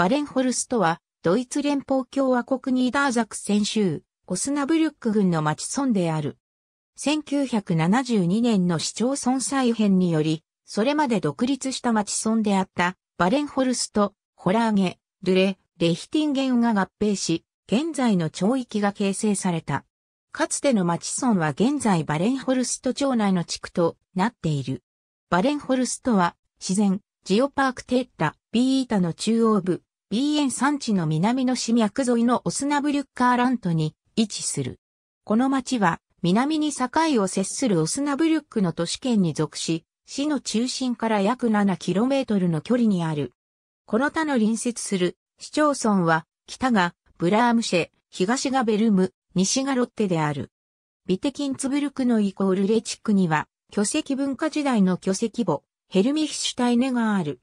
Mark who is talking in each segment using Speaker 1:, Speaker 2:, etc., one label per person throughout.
Speaker 1: バレンホルストは、ドイツ連邦共和国ニーダーザクセン州、オスナブリュック郡の町村である。1972年の市町村再編により、それまで独立した町村であったバレンホルスト、ホラーゲ、ルレ、レヒティンゲンが合併し、現在の町域が形成された。かつての町村は現在バレンホルスト町内の地区となっている。バレンホルストは自然、ジオパークテッタ、ビータの中央部、BN エ山地の南の市脈沿いのオスナブリュッカーラントに位置する。この町は南に境を接するオスナブリュックの都市圏に属し、市の中心から約 7km の距離にある。この他の隣接する市町村は、北がブラームシェ、東がベルム、西がロッテである。ビテキンツブルクのイコールレ地区には、巨石文化時代の巨石墓、ヘルミヒシュタイネがある。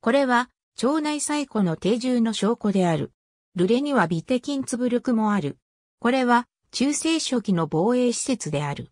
Speaker 1: これは、腸内細胞の定住の証拠である。ルレにはビテキンツブルクもある。これは中世初期の防衛施設である。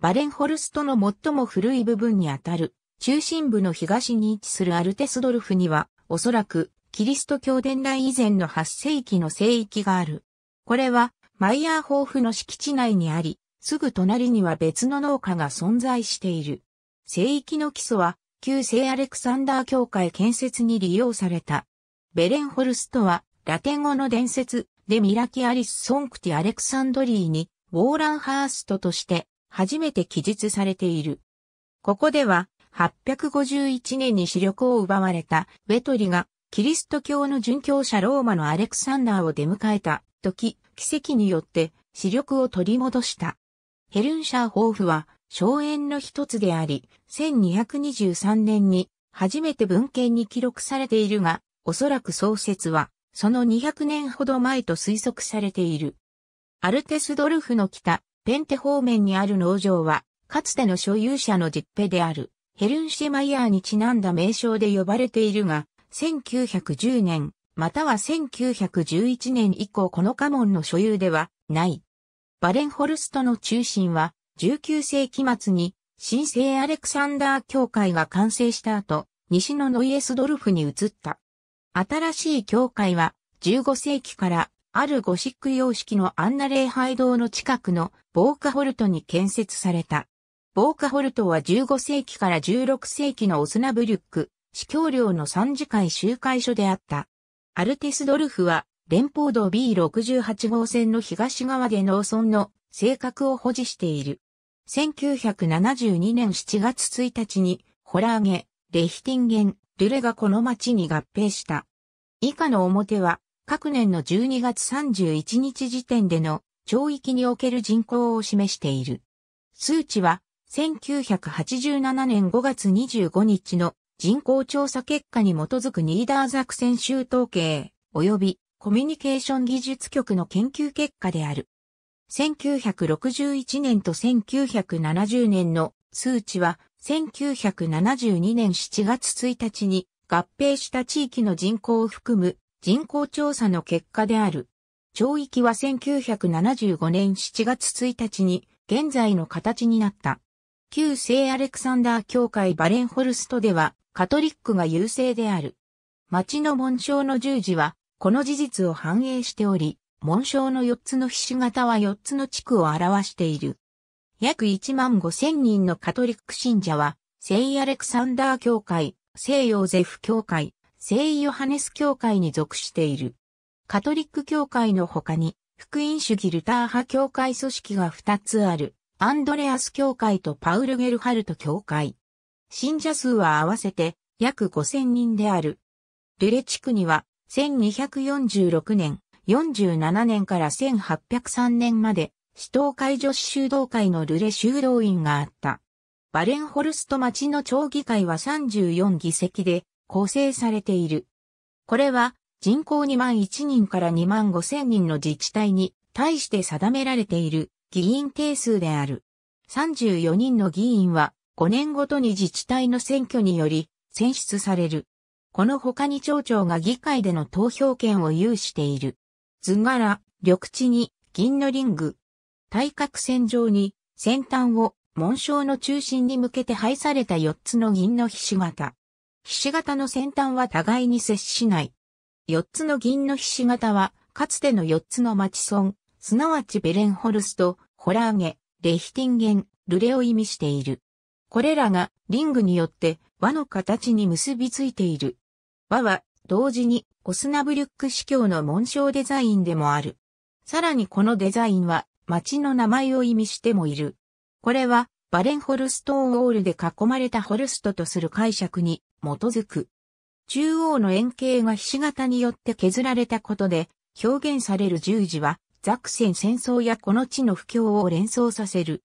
Speaker 1: バレンホルストの最も古い部分にあたる中心部の東に位置するアルテスドルフにはおそらくキリスト教伝来以前の8世紀の聖域がある。これはマイヤー豊富の敷地内にあり、すぐ隣には別の農家が存在している。聖域の基礎は旧聖アレクサンダー教会建設に利用された。ベレンホルストは、ラテン語の伝説、デミラキアリス・ソンクティ・アレクサンドリーに、ウォーランハーストとして、初めて記述されている。ここでは、851年に視力を奪われた、ウェトリが、キリスト教の殉教者ローマのアレクサンダーを出迎えた時、奇跡によって視力を取り戻した。ヘルンシャーホーフは荘園の一つであり、1223年に初めて文献に記録されているが、おそらく創設は、その200年ほど前と推測されている。アルテスドルフの北、ペンテ方面にある農場は、かつての所有者の実家である、ヘルンシェマイヤーにちなんだ名称で呼ばれているが、1910年、または1911年以降この家紋の所有ではない。バレンホルストの中心は19世紀末に新生アレクサンダー教会が完成した後、西のノイエスドルフに移った。新しい教会は15世紀からあるゴシック様式のアンナ礼拝堂の近くのボーカホルトに建設された。ボーカホルトは15世紀から16世紀のオスナブリュック、司教領の三次会集会所であった。アルテスドルフは連邦道 B68 号線の東側で農村の性格を保持している。1972年7月1日に、ホラーゲ、レヒティンゲン、ルレがこの町に合併した。以下の表は、各年の12月31日時点での町域における人口を示している。数値は、1987年5月25日の人口調査結果に基づくニーダーザクセン州統計、及びコミュニケーション技術局の研究結果である。1961年と1970年の数値は1972年7月1日に合併した地域の人口を含む人口調査の結果である。町域は1975年7月1日に現在の形になった。旧聖アレクサンダー教会バレンホルストではカトリックが優勢である。町の紋章の十字はこの事実を反映しており、紋章の4つの菱形は4つの地区を表している。約1万5千人のカトリック信者は、聖アレクサンダー教会、聖ヨーゼフ教会、聖ヨハネス教会に属している。カトリック教会の他に、福音主義ルター派教会組織が2つある、アンドレアス教会とパウル・ゲルハルト教会。信者数は合わせて約5000人である。ルレ地区には1246年4 7年から1803年まで、市党会女子修道会のルレ修道院があった。バレンホルスト町の町議会は34議席で構成されている。これは人口2万1人から2万5千人の自治体に対して定められている議員定数である。34人の議員は5年ごとに自治体の選挙により選出される。この他に町長が議会での投票権を有している。図柄、緑地に銀のリング。対角線上に先端を紋章の中心に向けて配された四つの銀の菱形。菱形の先端は互いに接しない。四つの銀の菱形は、かつての四つの町村、すなわちベレンホルスト、ホラーゲ、レヒティンゲン、ルレを意味している。これらがリングによって輪の形に結びついている。輪は同時にオスナブリュック司教の紋章デザインでもある。さらにこのデザインは町の名前を意味してもいる。これはバレンホルストーンオールで囲まれたホルストとする解釈に基づく。中央の円形がひし形によって削られたことで表現される十字はザクセン戦争やこの地の不況を連想させる。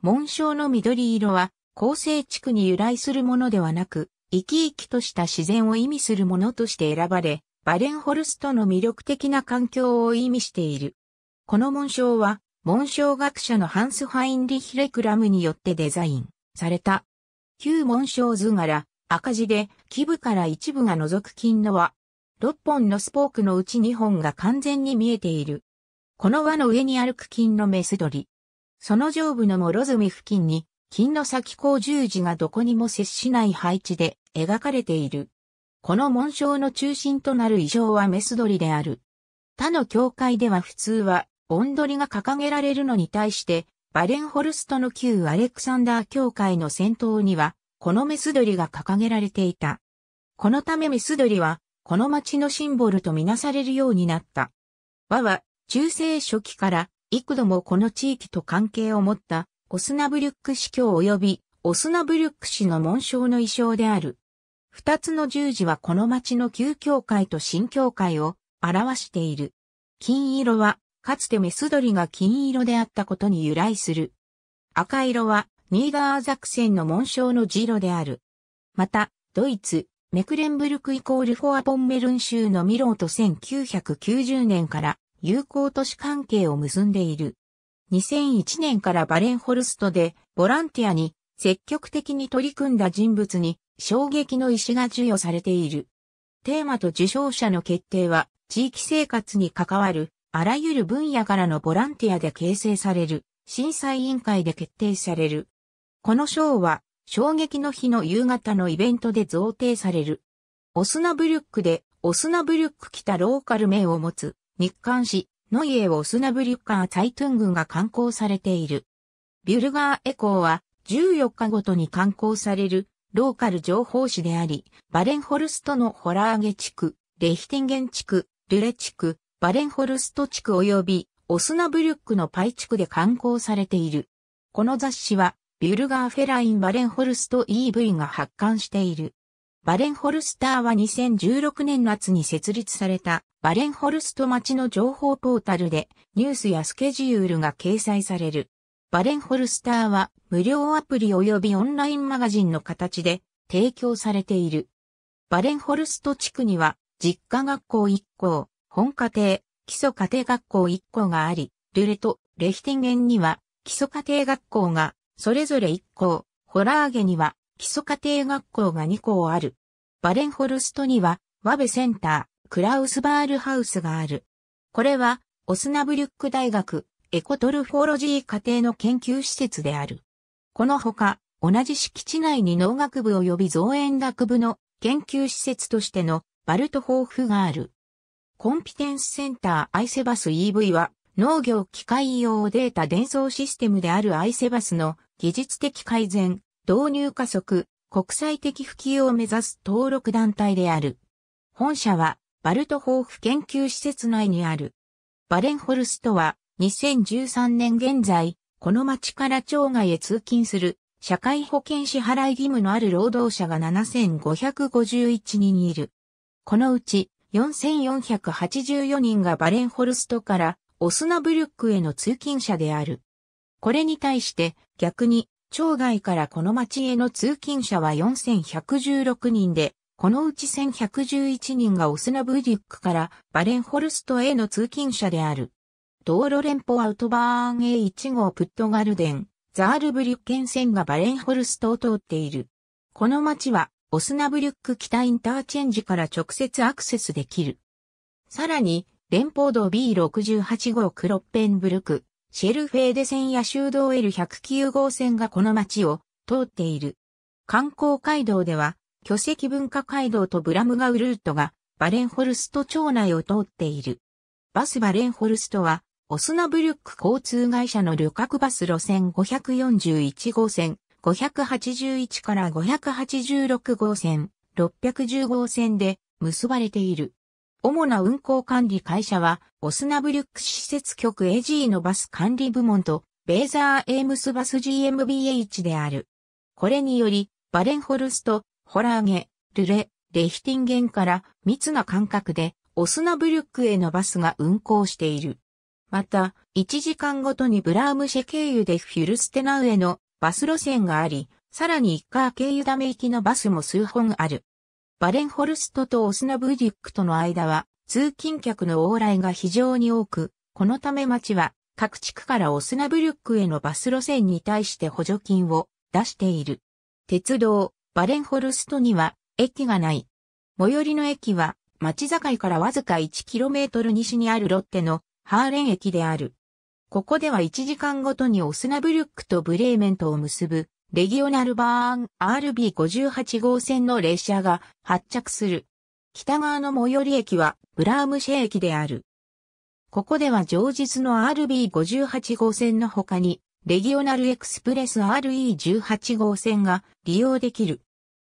Speaker 1: 紋章の緑色は構成地区に由来するものではなく、生き生きとした自然を意味するものとして選ばれ、バレンホルストの魅力的な環境を意味している。この紋章は、紋章学者のハンス・ハインリヒ・レクラムによってデザインされた。旧紋章図柄、赤字で、基部から一部が除く金の輪。6本のスポークのうち2本が完全に見えている。この輪の上に歩く金のメス鳥。その上部のズミ付近に金の先光十字がどこにも接しない配置で描かれている。この紋章の中心となる異常はメス鳥である。他の教会では普通は、オン鳥が掲げられるのに対して、バレンホルストの旧アレクサンダー教会の先頭には、このメス鳥が掲げられていた。このためメス鳥は、この町のシンボルとみなされるようになった。和は、中世初期から、幾度もこの地域と関係を持ったオスナブリュック司教及びオスナブリュック氏の紋章の衣装である。二つの十字はこの町の旧教会と新教会を表している。金色は、かつてメス鳥が金色であったことに由来する。赤色は、ニーダーザクセンの紋章のジロである。また、ドイツ、メクレンブルクイコールフォアポンメルン州のミローと1990年から友好都市関係を結んでいる。2001年からバレンホルストでボランティアに積極的に取り組んだ人物に衝撃の石が授与されている。テーマと受賞者の決定は地域生活に関わるあらゆる分野からのボランティアで形成される審査委員会で決定される。この賞は衝撃の日の夕方のイベントで贈呈される。オスナブルックでオスナブルック北ローカル名を持つ日刊誌ノイエオスナブリュッカー・ツァイトゥングが刊行されている。ビュルガーエコーは14日ごとに刊行されるローカル情報誌であり、バレンホルストのホラーゲ地区、レヒテンゲン地区、ルレ地区、バレンホルスト地区及びオスナブリュックのパイ地区で刊行されている。この雑誌はビュルガー・フェライン・バレンホルスト EV が発刊している。バレンホルスターは2016年夏に設立されたバレンホルスト町の情報ポータルでニュースやスケジュールが掲載される。バレンホルスターは無料アプリ及びオンラインマガジンの形で提供されている。バレンホルスト地区には実家学校1校、本家庭、基礎家庭学校1校があり、ルレとレヒテンゲンには基礎家庭学校がそれぞれ1校、ホラーゲには基礎家庭学校が2校ある。バレンホルストには、ワベセンター、クラウスバールハウスがある。これは、オスナブリュック大学、エコトルフォロジー家庭の研究施設である。このほか、同じ敷地内に農学部及び造園学部の研究施設としてのバルトホーがある。コンピテンスセンターアイセバス EV は農業機械用データ伝送システムであるアイセバスの技術的改善、導入加速、国際的普及を目指す登録団体である。本社は、バルト法府研究施設内にある。バレンホルストは、2013年現在、この町から町外へ通勤する、社会保険支払い義務のある労働者が7551人いる。このうち、4484人がバレンホルストからオスナブルックへの通勤者である。これに対して逆に町外からこの町への通勤者は4116人で、このうち1111人がオスナブリュックからバレンホルストへの通勤者である。道路連邦アウトバーン A1 号プットガルデン、ザールブリュッケン線がバレンホルストを通っている。この町はオスナブリュック北インターチェンジから直接アクセスできる。さらに、連邦道 B68 号クロッペンブルク、シェルフェーデ線や修道 L109 号線がこの町を通っている。観光街道では、巨石文化街道とブラムガウルートがバレンホルスト町内を通っている。バスバレンホルストは、オスナブルック交通会社の旅客バス路線541号線、581から586号線、610号線で結ばれている。主な運行管理会社は、オスナブリュック施設局 AG のバス管理部門と、ベーザーエームスバス GmbH である。これにより、バレンホルスト、ホラーゲ、ルレ、レヒティンゲンから密な間隔で、オスナブリュックへのバスが運行している。また、1時間ごとにブラームシェ経由でフィルステナウへのバス路線があり、さらに一カー経由ダメ行きのバスも数本ある。バレンホルストとオスナブーデックとの間は通勤客の往来が非常に多く、このため町は各地区からオスナブルックへのバス路線に対して補助金を出している。鉄道、バレンホルストには駅がない。最寄りの駅は町境からわずか 1km 西にあるロッテのハーレン駅である。ここでは1時間ごとにオスナブルックとブレーメントを結ぶレギオナルバーン RB58 号線の列車が発着する。北側の最寄り駅はブラームシェ駅である。ここでは常日の RB58 号線の他に、レギオナルエクスプレス RE18 号線が利用できる。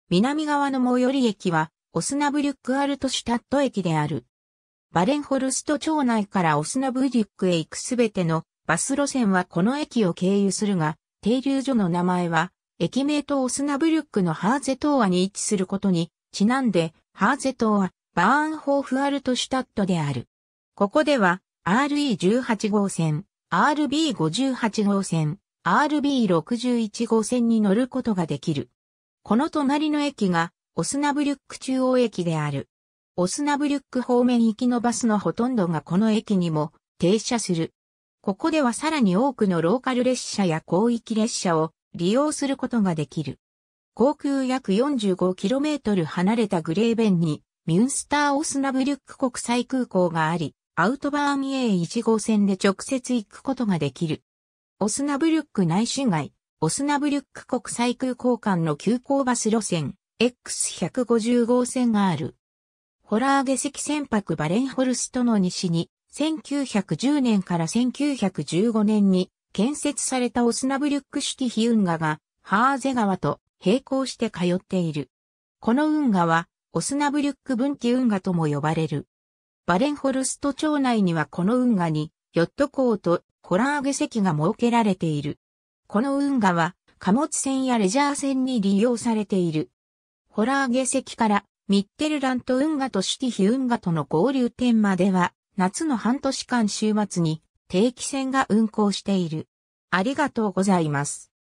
Speaker 1: 南側の最寄り駅は、オスナブリュックアルトシュタット駅である。バレンホルスト町内からオスナブリュックへ行くすべてのバス路線はこの駅を経由するが、停留所の名前は駅名とオスナブルックのハーゼ島アに位置することに、ちなんで、ハーゼ島は、バーンホーフアルトシュタットである。ここでは、RE18 号線、RB58 号線、RB61 号線に乗ることができる。この隣の駅が、オスナブリュック中央駅である。オスナブリュック方面行きのバスのほとんどがこの駅にも停車する。ここではさらに多くのローカル列車や広域列車を利用することができる。航空約 45km 離れたグレーベンに、ミュンスター・オスナブリュック国際空港があり、アウトバーン A1 号線で直接行くことができる。オスナブリュック内市街、オスナブリュック国際空港間の急行バス路線、X150 号線がある。ホラーゲ席船舶バレンホルストの西に、1910年から1915年に建設されたオスナブリュック式非運河が、ハーゼ川と並行して通っている。この運河は、オスナブリュック分岐運河とも呼ばれる。バレンホルスト町内にはこの運河に、ヨット港とホラーゲ席が設けられている。この運河は、貨物船やレジャー船に利用されている。ホラーゲ席から、ミッテルラント運河とシティヒ運河との合流点までは、夏の半年間週末に定期船が運航している。ありがとうございます。